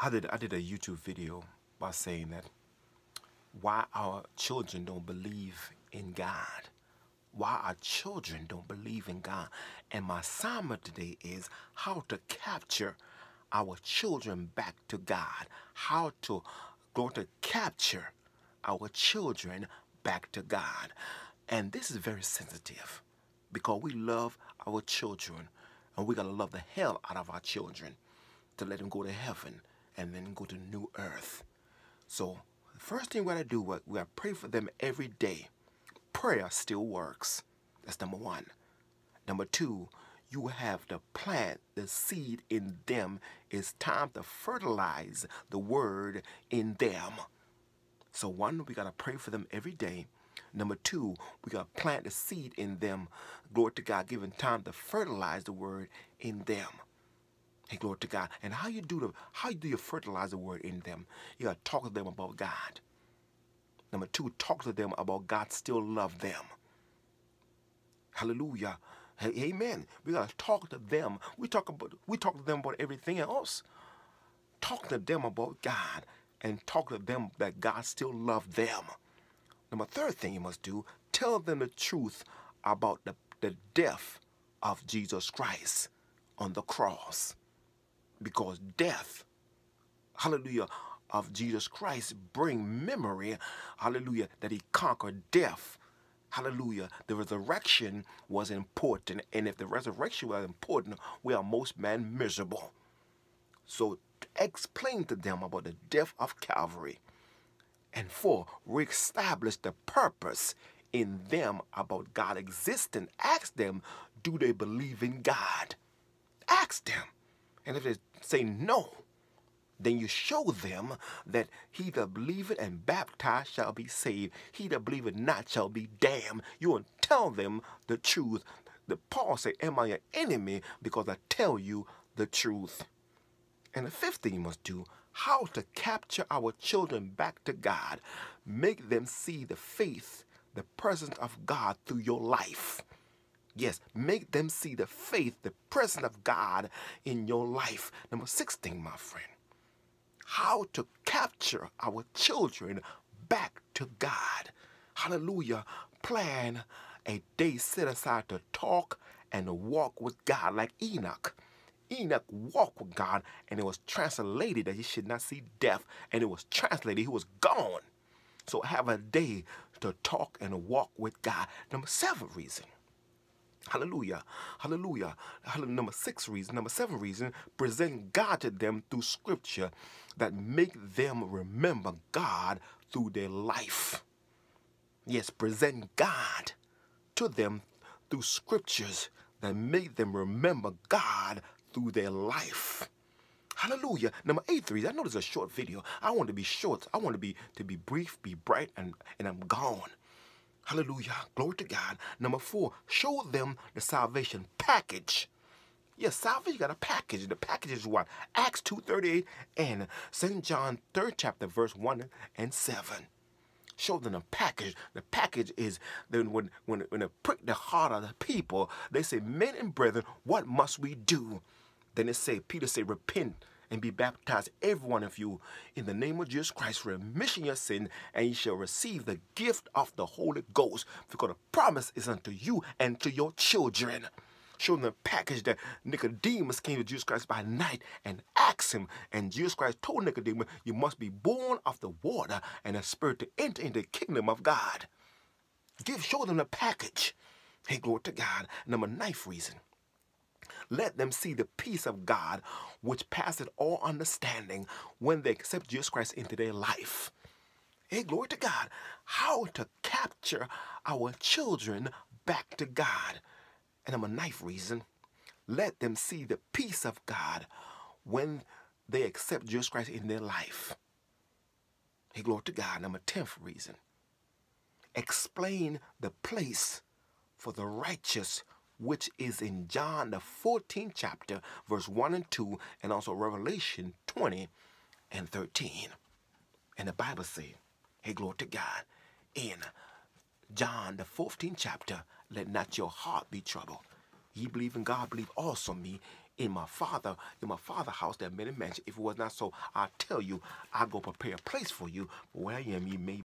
I did I did a YouTube video by saying that why our children don't believe in God. Why our children don't believe in God. And my assignment today is how to capture our children back to God. How to go to capture our children back to God. And this is very sensitive because we love our children and we gotta love the hell out of our children to let them go to heaven and then go to new earth. So the first thing we gotta do, we gotta pray for them every day. Prayer still works. That's number one. Number two, you have the plant, the seed in them. It's time to fertilize the word in them. So one, we gotta pray for them every day. Number two, we gotta plant the seed in them. Glory to God, giving time to fertilize the word in them. Hey, glory to God. And how you do the how do you fertilize the word in them? You gotta talk to them about God. Number two, talk to them about God still love them. Hallelujah. Amen. We gotta talk to them. We talk about we talk to them about everything else. Talk to them about God and talk to them that God still loves them. Number third thing you must do, tell them the truth about the, the death of Jesus Christ on the cross because death, hallelujah, of Jesus Christ bring memory, hallelujah, that he conquered death. Hallelujah. The resurrection was important. And if the resurrection was important, we are most men miserable. So explain to them about the death of Calvary. And four, reestablish the purpose in them about God existing. Ask them, do they believe in God? Ask them. And if they say no, then you show them that he that believeth and baptized shall be saved. He that believeth not shall be damned. You will tell them the truth. The Paul said, Am I your enemy? Because I tell you the truth. And the fifth thing you must do, how to capture our children back to God. Make them see the faith, the presence of God through your life. Yes, make them see the faith, the presence of God in your life. Number 16, my friend, how to capture our children back to God. Hallelujah. Plan a day set aside to talk and walk with God like Enoch. Enoch walked with God and it was translated that he should not see death and it was translated he was gone. So have a day to talk and walk with God. Number seven reason Hallelujah. Hallelujah. Hallelujah. Number six reason, number seven reason, present God to them through scripture that make them remember God through their life. Yes, present God to them through scriptures that make them remember God through their life. Hallelujah. Number eight, three. I know this is a short video. I want to be short. I want to be to be brief, be bright, and and I'm gone. Hallelujah. Glory to God. Number four, show them the salvation package. Yes, salvation you got a package. The package is what? Acts 2.38 and St. John 3rd chapter, verse 1 and 7. Show them the package. The package is then when when when it prick the heart of the people, they say, Men and brethren, what must we do? Then they say, Peter say, repent and be baptized, every one of you, in the name of Jesus Christ, remission your sin, and you shall receive the gift of the Holy Ghost, because the promise is unto you and to your children. Show them the package that Nicodemus came to Jesus Christ by night and asked him. And Jesus Christ told Nicodemus, You must be born of the water and the Spirit to enter into the kingdom of God. Give, show them the package. Hey, glory to God. Number ninth reason let them see the peace of God, which passeth all understanding, when they accept Jesus Christ into their life. Hey, glory to God. How to capture our children back to God. And I'm a knife reason. Let them see the peace of God when they accept Jesus Christ in their life. Hey, glory to God. Number 10th reason. Explain the place for the righteous which is in John the 14th chapter, verse 1 and 2, and also Revelation 20 and 13. And the Bible says, hey, glory to God, in John the 14th chapter, let not your heart be troubled. Ye believe in God, believe also me. In my father, in my father house there are many mansions. If it was not so, I tell you, I go prepare a place for you. Where I am, ye may